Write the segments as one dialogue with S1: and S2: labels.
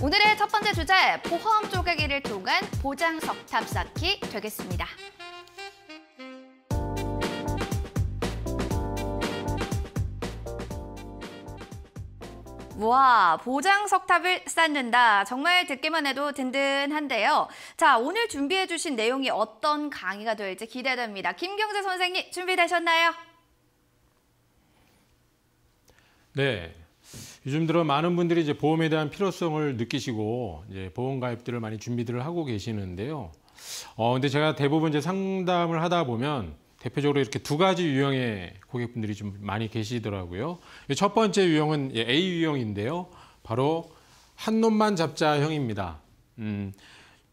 S1: 오늘의 첫 번째 주제, 보험 쪼개기를 통한 보장 석탑 쌓기 되겠습니다. 와, 보장 석탑을 쌓는다. 정말 듣기만 해도 든든한데요. 자, 오늘 준비해 주신 내용이 어떤 강의가 될지 기대됩니다. 김경재 선생님, 준비되셨나요?
S2: 네. 요즘 들어 많은 분들이 이제 보험에 대한 필요성을 느끼시고 이제 보험 가입들을 많이 준비들을 하고 계시는데요. 어, 근데 제가 대부분 이제 상담을 하다 보면 대표적으로 이렇게 두 가지 유형의 고객분들이 좀 많이 계시더라고요. 첫 번째 유형은 A 유형인데요. 바로 한 놈만 잡자형입니다. 음,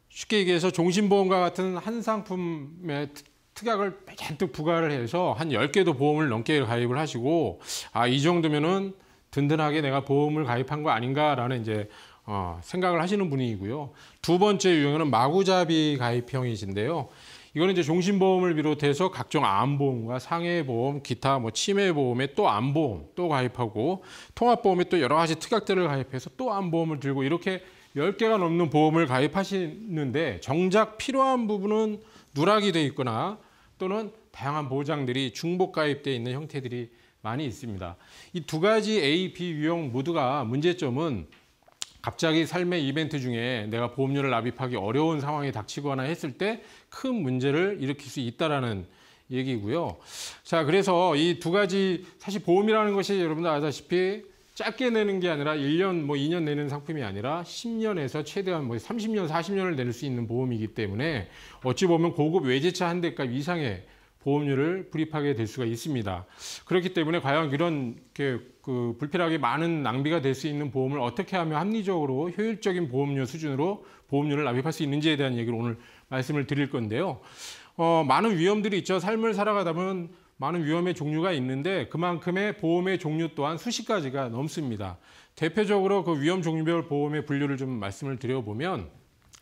S2: 쉽게 얘기해서 종신보험과 같은 한 상품의 특약을 잔뜩 부과를 해서 한1 0개도 보험을 넘게 가입을 하시고 아 이 정도면은 든든하게 내가 보험을 가입한 거 아닌가라는 이제 어, 생각을 하시는 분이고요. 두 번째 유형은 마구잡이 가입형이신데요. 이거는 이제 종신보험을 비롯해서 각종 암보험과 상해보험, 기타 뭐 치매보험에 또 암보험 또 가입하고 통합보험에 또 여러 가지 특약들을 가입해서 또 암보험을 들고 이렇게 열개가 넘는 보험을 가입하시는데 정작 필요한 부분은 누락이 돼 있거나 또는 다양한 보장들이 중복 가입되어 있는 형태들이 많이 있습니다. 이 두 가지 A, B 유형 모두가 문제점은 갑자기 삶의 이벤트 중에 내가 보험료를 납입하기 어려운 상황이 닥치거나 했을 때 큰 문제를 일으킬 수있다라 얘기고요. 자, 그래서 이 두 가지 사실 보험이라는 것이 여러분들 아다시피 짧게 내는 게 아니라 1년 뭐 2년 내는 상품이 아니라 10년에서 최대한 뭐 30년, 40년을 낼 수 있는 보험이기 때문에 어찌 보면 고급 외제차 한 대값 이상의 보험료를 불입하게 될 수가 있습니다. 그렇기 때문에 과연 이런 그 불필요하게 많은 낭비가 될 수 있는 보험을 어떻게 하면 합리적으로 효율적인 보험료 수준으로 보험료를 납입할 수 있는지에 대한 얘기를 오늘 말씀을 드릴 건데요. 어, 많은 위험들이 있죠. 삶을 살아가다 보면 많은 위험의 종류가 있는데 그만큼의 보험의 종류 또한 수십 가지가 넘습니다. 대표적으로 그 위험 종류별 보험의 분류를 좀 말씀을 드려보면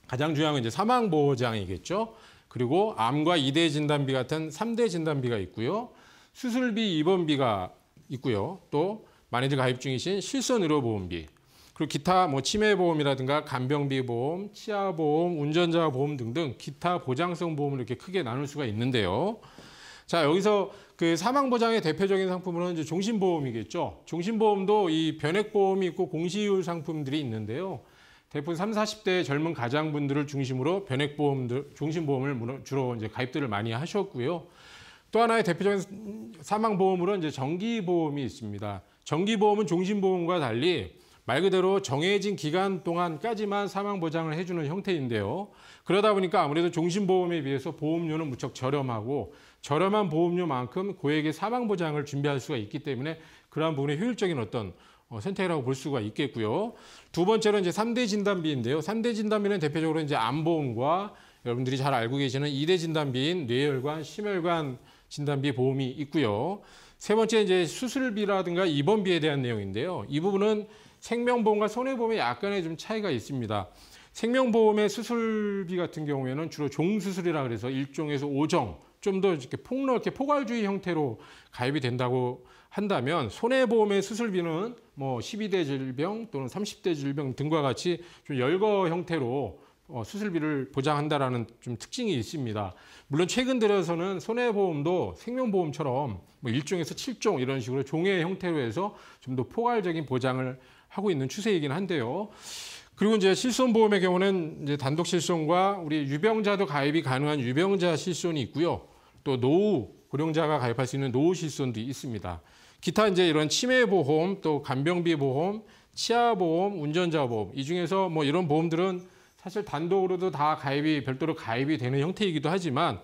S2: 가장 중요한 건 이제 사망보호장이겠죠. 그리고 암과 이대 진단비 같은 삼대 진단비가 있고요. 수술비 입원비가 있고요. 또 많이들 가입 중이신 실손의료보험비, 그리고 기타 뭐 치매보험이라든가 간병비보험, 치아보험, 운전자보험 등등 기타 보장성 보험을 이렇게 크게 나눌 수가 있는데요. 자 여기서 그 사망보장의 대표적인 상품으로는 이제 종신보험이겠죠. 종신보험도 이 변액보험이 있고 공시율 상품들이 있는데요. 대부분 3, 40대 젊은 가장분들을 중심으로 변액보험들, 중심보험을 주로 이제 가입들을 많이 하셨고요. 또 하나의 대표적인 사망보험으로 이제 정기보험이 있습니다. 정기보험은 종신보험과 달리 말 그대로 정해진 기간 동안까지만 사망보장을 해주는 형태인데요. 그러다 보니까 아무래도 종신보험에 비해서 보험료는 무척 저렴하고 저렴한 보험료만큼 고액의 사망보장을 준비할 수가 있기 때문에 그러한 부분의 효율적인 어떤 어, 선택이라고 볼 수가 있겠고요. 두번째는 이제 3대 진단비인데요. 3대 진단비는 대표적으로 이제 암보험과 여러분들이 잘 알고 계시는 2대 진단비인 뇌혈관, 심혈관 진단비 보험이 있고요. 세 번째 이제 수술비라든가 입원비에 대한 내용인데요. 이 부분은 생명보험과 손해보험에 약간의 좀 차이가 있습니다. 생명보험의 수술비 같은 경우에는 주로 종수술이라 그래서 일종에서 5종 좀더 이렇게 폭넓게 포괄주의 형태로 가입이 된다고 한다면 손해보험의 수술비는 뭐 12대 질병 또는 30대 질병 등과 같이 좀 열거 형태로 어, 수술비를 보장한다라는 좀 특징이 있습니다. 물론 최근 들어서는 손해보험도 생명보험처럼 뭐 1종에서 7종 이런 식으로 종의 형태로 해서 좀 더 포괄적인 보장을 하고 있는 추세이긴 한데요. 그리고 이제 실손보험의 경우는 이제 단독 실손과 우리 유병자도 가입이 가능한 유병자 실손이 있고요. 또 노후 고령자가 가입할 수 있는 노후 실손도 있습니다. 기타 이제 이런 치매 보험, 또 간병비 보험, 치아 보험, 운전자 보험 이 중에서 뭐 이런 보험들은 사실 단독으로도 다 가입이 별도로 가입이 되는 형태이기도 하지만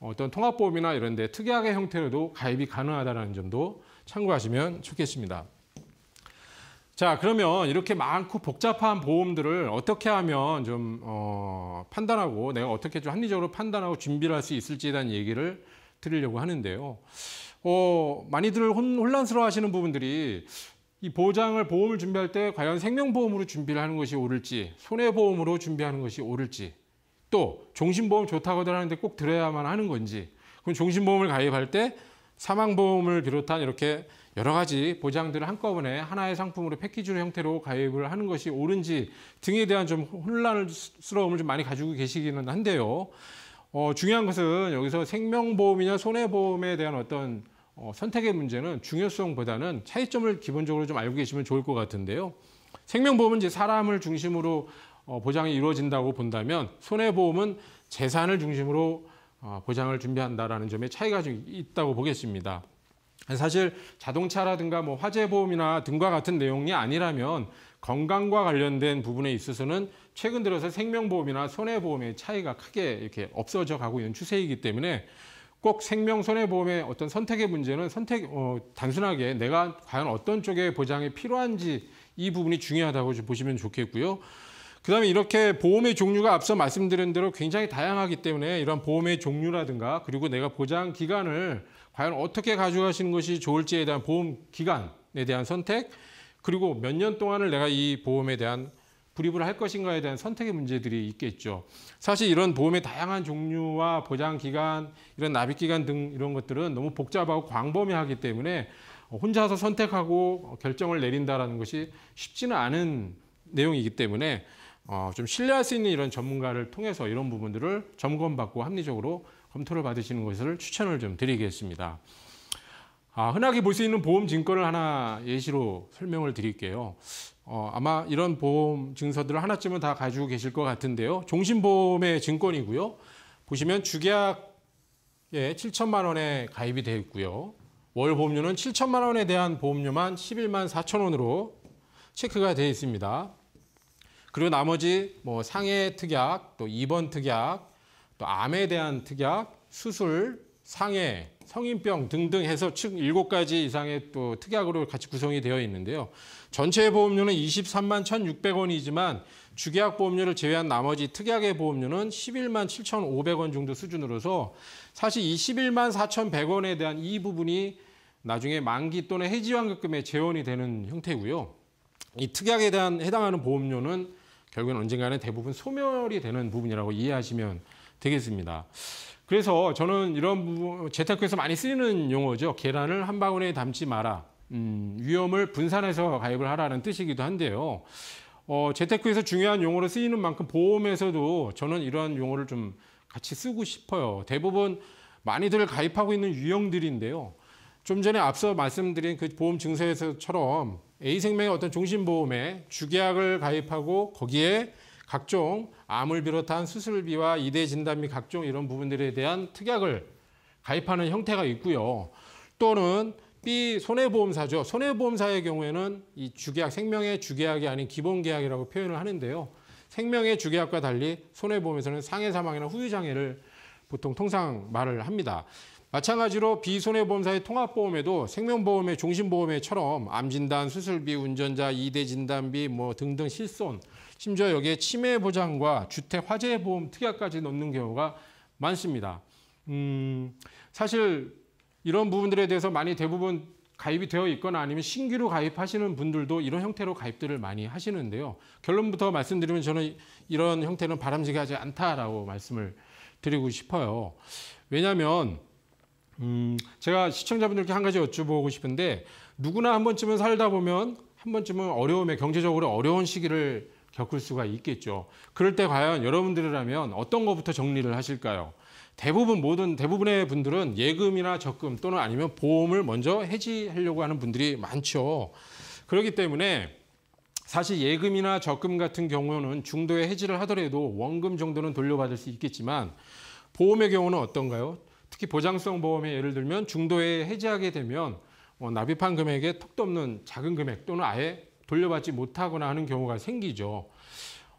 S2: 어떤 통합보험이나 이런 데특이하 형태로도 가입이 가능하다는 점도 참고하시면 좋겠습니다. 자, 그러면 이렇게 많고 복잡한 보험들을 어떻게 하면 좀, 어, 판단하고 내가 어떻게 좀 합리적으로 판단하고 준비를 할 수 있을지에 대한 얘기를 드리려고 하는데요. 어, 많이들 혼란스러워 하시는 부분들이 이 보장을 보험을 준비할 때 과연 생명보험으로 준비를 하는 것이 옳을지 손해보험으로 준비하는 것이 옳을지 또 종신보험 좋다고들 하는데 꼭 들어야만 하는 건지 그럼 종신보험을 가입할 때 사망보험을 비롯한 이렇게 여러 가지 보장들을 한꺼번에 하나의 상품으로 패키지로 형태로 가입을 하는 것이 옳은지 등에 대한 좀 혼란스러움을 좀 많이 가지고 계시기는 한데요. 어, 중요한 것은 여기서 생명보험이나 손해보험에 대한 어떤 어, 선택의 문제는 중요성보다는 차이점을 기본적으로 좀 알고 계시면 좋을 것 같은데요. 생명보험은 이제 사람을 중심으로 어, 보장이 이루어진다고 본다면 손해보험은 재산을 중심으로 어, 보장을 준비한다라는 점에 차이가 좀 있다고 보겠습니다. 사실 자동차라든가 뭐 화재보험이나 등과 같은 내용이 아니라면 건강과 관련된 부분에 있어서는 최근 들어서 생명보험이나 손해보험의 차이가 크게 이렇게 없어져 가고 있는 추세이기 때문에 꼭 생명 손해보험의 어떤 선택의 문제는 선택 어, 단순하게 내가 과연 어떤 쪽의 보장이 필요한지 이 부분이 중요하다고 보시면 좋겠고요. 그다음에 이렇게 보험의 종류가 앞서 말씀드린 대로 굉장히 다양하기 때문에 이런 보험의 종류라든가 그리고 내가 보장 기간을 과연 어떻게 가져가시는 것이 좋을지에 대한 보험 기간에 대한 선택, 그리고 몇 년 동안을 내가 이 보험에 대한 불입을 할 것인가에 대한 선택의 문제들이 있겠죠. 사실 이런 보험의 다양한 종류와 보장 기간, 이런 납입 기간 등 이런 것들은 너무 복잡하고 광범위하기 때문에 혼자서 선택하고 결정을 내린다라는 것이 쉽지는 않은 내용이기 때문에 어, 좀 신뢰할 수 있는 이런 전문가를 통해서 이런 부분들을 점검받고 합리적으로 검토를 받으시는 것을 추천을 좀 드리겠습니다. 아, 흔하게 볼 수 있는 보험 증권을 하나 예시로 설명을 드릴게요. 어, 아마 이런 보험 증서들을 하나쯤은 다 가지고 계실 것 같은데요. 종신보험의 증권이고요. 보시면 주계약에 7천만 원에 가입이 되어 있고요. 월 보험료는 7천만 원에 대한 보험료만 11만 4천 원으로 체크가 되어 있습니다. 그리고 나머지 뭐 상해 특약, 또 2번 특약, 또 암에 대한 특약, 수술, 상해, 성인병 등등 해서 즉 7가지 이상의 또 특약으로 같이 구성이 되어 있는데요. 전체 보험료는 23만 1,600원이지만 주계약 보험료를 제외한 나머지 특약의 보험료는 11만 7,500원 정도 수준으로서 사실 이 11만 4,100원에 대한 이 부분이 나중에 만기 또는 해지환급금의 재원이 되는 형태고요. 이 특약에 대한 해당하는 보험료는 결국엔 언젠가는 대부분 소멸이 되는 부분이라고 이해하시면 되겠습니다. 그래서 저는 이런 재테크에서 많이 쓰이는 용어죠. 계란을 한 방울에 담지 마라. 음, 위험을 분산해서 가입을 하라는 뜻이기도 한데요. 어, 재테크에서 중요한 용어로 쓰이는 만큼 보험에서도 저는 이러한 용어를 좀 같이 쓰고 싶어요. 대부분 많이들 가입하고 있는 유형들인데요. 좀 전에 앞서 말씀드린 그 보험 증서에서처럼 A생명의 어떤 종신보험에 주계약을 가입하고 거기에 각종 암을 비롯한 수술비와 이대 진단 및 각종 이런 부분들에 대한 특약을 가입하는 형태가 있고요. 또는 B 손해보험사죠. 손해보험사의 경우에는 이 주계약 생명의 주계약이 아닌 기본 계약이라고 표현을 하는데요. 생명의 주계약과 달리 손해보험에서는 상해 사망이나 후유 장애를 보통 통상 말을 합니다. 마찬가지로 비손해보험사의 통합보험에도 생명보험의 종신보험에처럼 암진단, 수술비, 운전자, 이대 진단비 뭐 등등 실손, 심지어 여기에 치매 보장과 주택 화재보험 특약까지 넣는 경우가 많습니다. 음, 사실 이런 부분들에 대해서 많이 대부분 가입이 되어 있거나 아니면 신규로 가입하시는 분들도 이런 형태로 가입들을 많이 하시는데요. 결론부터 말씀드리면 저는 이런 형태는 바람직하지 않다라고 말씀을 드리고 싶어요. 왜냐하면 음, 제가 시청자분들께 한 가지 여쭤보고 싶은데 누구나 한 번쯤은 살다 보면 한 번쯤은 어려움에 경제적으로 어려운 시기를 겪을 수가 있겠죠. 그럴 때 과연 여러분들이라면 어떤 것부터 정리를 하실까요? 대부분 모든 대부분의 분들은 예금이나 적금 또는 아니면 보험을 먼저 해지하려고 하는 분들이 많죠. 그렇기 때문에 사실 예금이나 적금 같은 경우는 중도에 해지를 하더라도 원금 정도는 돌려받을 수 있겠지만 보험의 경우는 어떤가요? 특히 보장성 보험에 예를 들면 중도에 해지하게 되면 어, 납입한 금액에 턱도 없는 작은 금액 또는 아예 돌려받지 못하거나 하는 경우가 생기죠.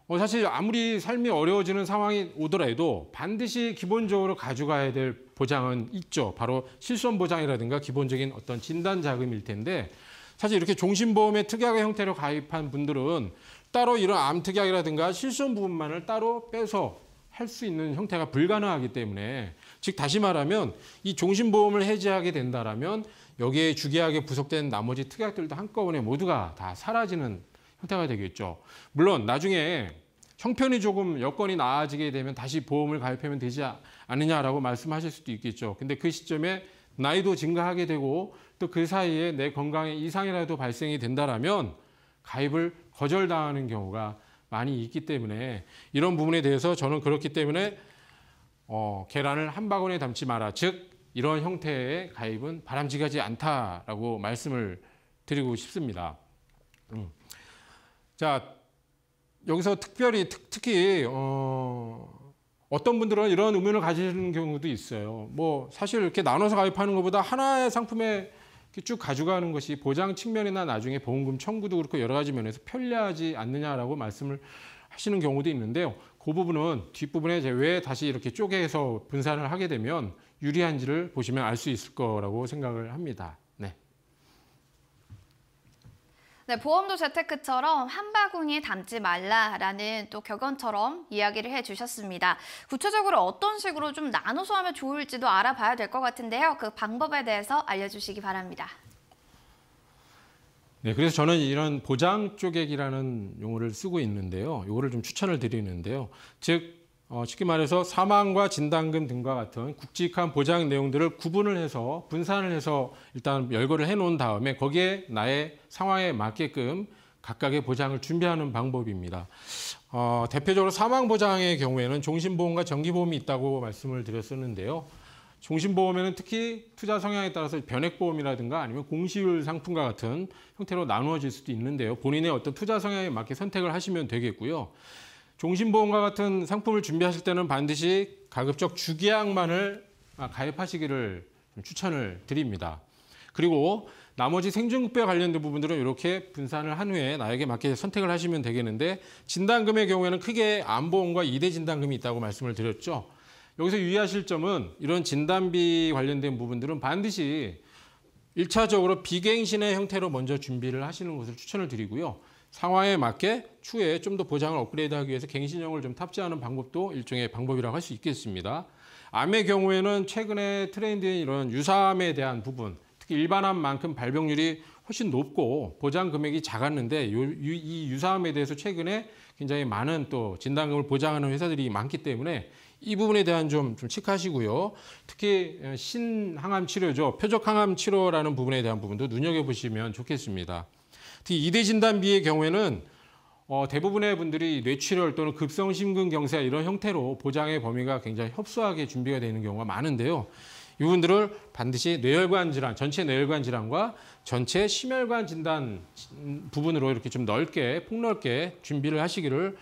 S2: 어, 사실 아무리 삶이 어려워지는 상황이 오더라도 반드시 기본적으로 가져가야 될 보장은 있죠. 바로 실손 보장이라든가 기본적인 어떤 진단 자금일 텐데 사실 이렇게 종신보험의 특약의 형태로 가입한 분들은 따로 이런 암특약이라든가 실손 부분만을 따로 빼서 할 수 있는 형태가 불가능하기 때문에 즉 다시 말하면 이 종신보험을 해지하게 된다라면 여기에 주계약에 부속된 나머지 특약들도 한꺼번에 모두가 다 사라지는 형태가 되겠죠. 물론 나중에 형편이 조금 여건이 나아지게 되면 다시 보험을 가입하면 되지 않느냐라고 말씀하실 수도 있겠죠. 근데 그 시점에 나이도 증가하게 되고 또 그 사이에 내 건강에 이상이라도 발생이 된다라면 가입을 거절당하는 경우가 많이 있기 때문에 이런 부분에 대해서 저는 그렇기 때문에 어, 계란을 한 바구니에 담지 마라. 즉 이런 형태의 가입은 바람직하지 않다라고 말씀을 드리고 싶습니다. 음. 자 여기서 특별히 특, 특히 어, 어떤 분들은 이런 의문을 가지는 경우도 있어요. 뭐 사실 이렇게 나눠서 가입하는 것보다 하나의 상품에 쭉 가져가는 것이 보장 측면이나 나중에 보험금 청구도 그렇고 여러 가지 면에서 편리하지 않느냐라고 말씀을 하시는 경우도 있는데요. 그 부분은 뒷부분에 이제 왜 다시 이렇게 쪼개서 분산을 하게 되면 유리한지를 보시면 알 수 있을 거라고 생각을 합니다. 네.
S1: 네 보험도 재테크처럼 한 바구니에 담지 말라라는 또 격언처럼 이야기를 해주셨습니다. 구체적으로 어떤 식으로 좀 나눠서 하면 좋을지도 알아봐야 될 것 같은데요. 그 방법에 대해서 알려주시기 바랍니다.
S2: 네, 그래서 저는 이런 보장 쪼개기라는 용어를 쓰고 있는데요. 이거를 좀 추천을 드리는데요. 즉, 어, 쉽게 말해서 사망과 진단금 등과 같은 굵직한 보장 내용들을 구분을 해서 분산을 해서 일단 열거를 해놓은 다음에 거기에 나의 상황에 맞게끔 각각의 보장을 준비하는 방법입니다. 어, 대표적으로 사망 보장의 경우에는 종신보험과 정기보험이 있다고 말씀을 드렸었는데요. 종신보험에는 특히 투자 성향에 따라서 변액보험이라든가 아니면 공시율 상품과 같은 형태로 나누어질 수도 있는데요. 본인의 어떤 투자 성향에 맞게 선택을 하시면 되겠고요. 종신보험과 같은 상품을 준비하실 때는 반드시 가급적 주계약만을 가입하시기를 추천을 드립니다. 그리고 나머지 생존급여 관련된 부분들은 이렇게 분산을 한 후에 나에게 맞게 선택을 하시면 되겠는데 진단금의 경우에는 크게 암보험과 이대 진단금이 있다고 말씀을 드렸죠. 여기서 유의하실 점은 이런 진단비 관련된 부분들은 반드시 1차적으로 비갱신의 형태로 먼저 준비를 하시는 것을 추천을 드리고요. 상황에 맞게 추후에 좀 더 보장을 업그레이드하기 위해서 갱신형을 좀 탑재하는 방법도 일종의 방법이라고 할 수 있겠습니다. 암의 경우에는 최근에 트렌드인 이런 유사암에 대한 부분, 특히 일반암만큼 발병률이 훨씬 높고 보장 금액이 작았는데 이 유사암에 대해서 최근에 굉장히 많은 또 진단금을 보장하는 회사들이 많기 때문에 이 부분에 대한 좀, 좀체크하시고요 특히 신항암 치료죠. 표적항암 치료라는 부분에 대한 부분도 눈여겨보시면 좋겠습니다. 특히 이대 진단비의 경우에는 어, 대부분의 분들이 뇌출혈 또는 급성심근경세 이런 형태로 보장의 범위가 굉장히 협소하게 준비가 되는 경우가 많은데요. 이분들을 반드시 뇌혈관 질환, 전체 뇌혈관 질환과 전체 심혈관 진단 부분으로 이렇게 좀 넓게, 폭넓게 준비를 하시기를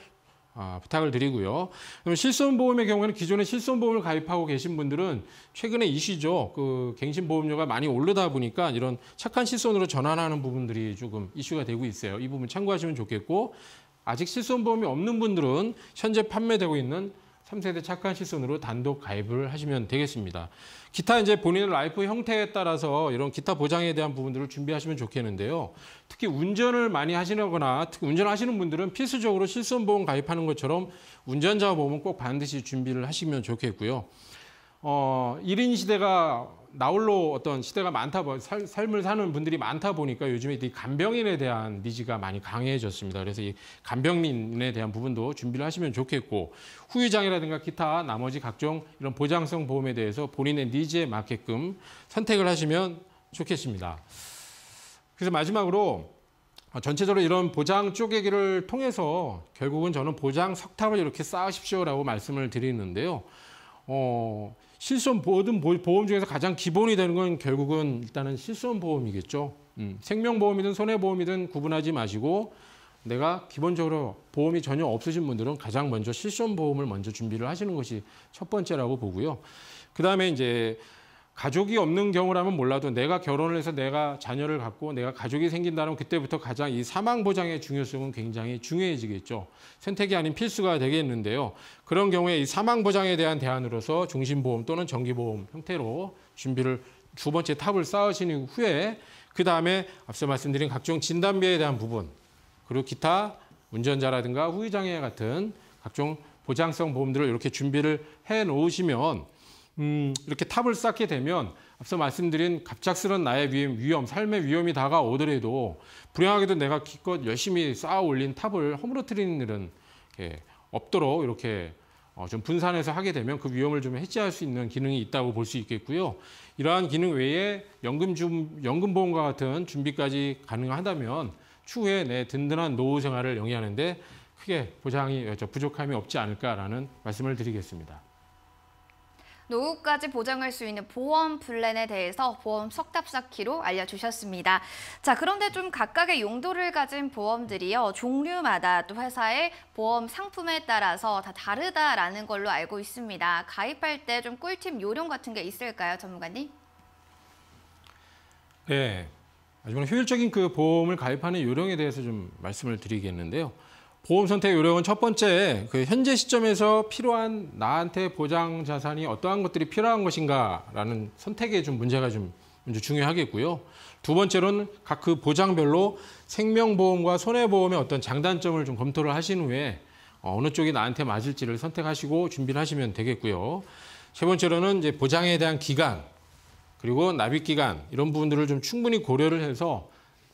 S2: 아, 부탁을 드리고요. 그럼 실손보험의 경우에는 기존에 실손보험을 가입하고 계신 분들은 최근에 이슈죠. 그 갱신보험료가 많이 오르다 보니까 이런 착한 실손으로 전환하는 부분들이 조금 이슈가 되고 있어요. 이 부분 참고하시면 좋겠고 아직 실손보험이 없는 분들은 현재 판매되고 있는 3세대 착한 시선으로 단독 가입을 하시면 되겠습니다. 기타 이제 본인의 라이프 형태에 따라서 이런 기타 보장에 대한 부분들을 준비하시면 좋겠는데요. 특히 운전을 많이 하시거나 특히 운전하시는 분들은 필수적으로 실손보험 가입하는 것처럼 운전자 보험은 꼭 반드시 준비를 하시면 좋겠고요. 어, 1인 시대가 나홀로 어떤 시대가 많다 보 살, 삶을 사는 분들이 많다 보니까 요즘에 이 간병인에 대한 니즈가 많이 강해졌습니다. 그래서 이 간병인에 대한 부분도 준비를 하시면 좋겠고 후유장애라든가 기타 나머지 각종 이런 보장성 보험에 대해서 본인의 니즈에 맞게끔 선택을 하시면 좋겠습니다. 그래서 마지막으로 어, 전체적으로 이런 보장 쪼개기를 통해서 결국은 저는 보장 석탑을 이렇게 쌓으십시오라고 말씀을 드리는데요. 어, 실손 보험, 보험 중에서 가장 기본이 되는 건 결국은 일단은 실손 보험이겠죠. 음, 생명보험이든 손해보험이든 구분하지 마시고 내가 기본적으로 보험이 전혀 없으신 분들은 가장 먼저 실손보험을 먼저 준비를 하시는 것이 첫 번째라고 보고요. 그 다음에 이제 가족이 없는 경우라면 몰라도 내가 결혼을 해서 내가 자녀를 갖고 내가 가족이 생긴다면 그때부터 가장 이 사망 보장의 중요성은 굉장히 중요해지겠죠. 선택이 아닌 필수가 되겠는데요. 그런 경우에 이 사망 보장에 대한 대안으로서 중신보험 또는 정기보험 형태로 준비를 두 번째 탑을 쌓으신 후에 그 다음에 앞서 말씀드린 각종 진단비에 대한 부분 그리고 기타 운전자라든가 후유장애 같은 각종 보장성 보험들을 이렇게 준비를 해 놓으시면 음, 이렇게 탑을 쌓게 되면 앞서 말씀드린 갑작스런 나의 위험, 위험, 삶의 위험이 다가오더라도 불행하게도 내가 기껏 열심히 쌓아 올린 탑을 허물어뜨리는 일은 예, 없도록 이렇게 어, 좀 분산해서 하게 되면 그 위험을 좀 해제할 수 있는 기능이 있다고 볼 수 있겠고요. 이러한 기능 외에 연금 주, 연금 보험과 같은 준비까지 가능하다면 추후에 내 든든한 노후 생활을 영위하는데 크게 보장이 부족함이 없지 않을까라는 말씀을 드리겠습니다.
S1: 노후까지 보장할 수 있는 보험 플랜에 대해서 보험 석답 쌓기로 알려주셨습니다. 자, 그런데 좀 각각의 용도를 가진 보험들이요. 종류마다 또 회사의 보험 상품에 따라서 다 다르다라는 걸로 알고 있습니다. 가입할 때 좀 꿀팁 요령 같은 게 있을까요, 전문가님?
S2: 네. 마지막으로 효율적인 그 보험을 가입하는 요령에 대해서 좀 말씀을 드리겠는데요. 보험 선택 요령은 첫 번째, 그 현재 시점에서 필요한 나한테 보장 자산이 어떠한 것들이 필요한 것인가라는 선택에 좀 문제가 좀 중요하겠고요. 두 번째로는 각 그 보장별로 생명보험과 손해보험의 어떤 장단점을 좀 검토를 하신 후에 어, 어느 쪽이 나한테 맞을지를 선택하시고 준비를 하시면 되겠고요. 세 번째로는 이제 보장에 대한 기간 그리고 납입 기간 이런 부분들을 좀 충분히 고려를 해서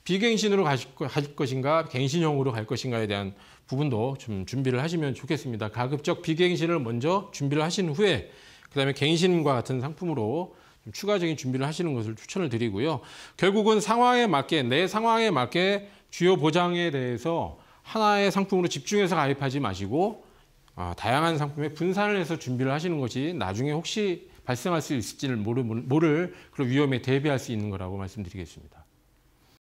S2: 비갱신으로 가실 것인가 갱신형으로 갈 것인가에 대한 부분도 좀 준비를 하시면 좋겠습니다. 가급적 비갱신을 먼저 준비를 하신 후에 그다음에 갱신과 같은 상품으로 좀 추가적인 준비를 하시는 것을 추천을 드리고요. 결국은 상황에 맞게 내 상황에 맞게 주요 보장에 대해서 하나의 상품으로 집중해서 가입하지 마시고 아, 다양한 상품에 분산을 해서 준비를 하시는 것이 나중에 혹시 발생할 수 있을지를 모를, 모를 그런 위험에 대비할 수 있는 거라고 말씀드리겠습니다.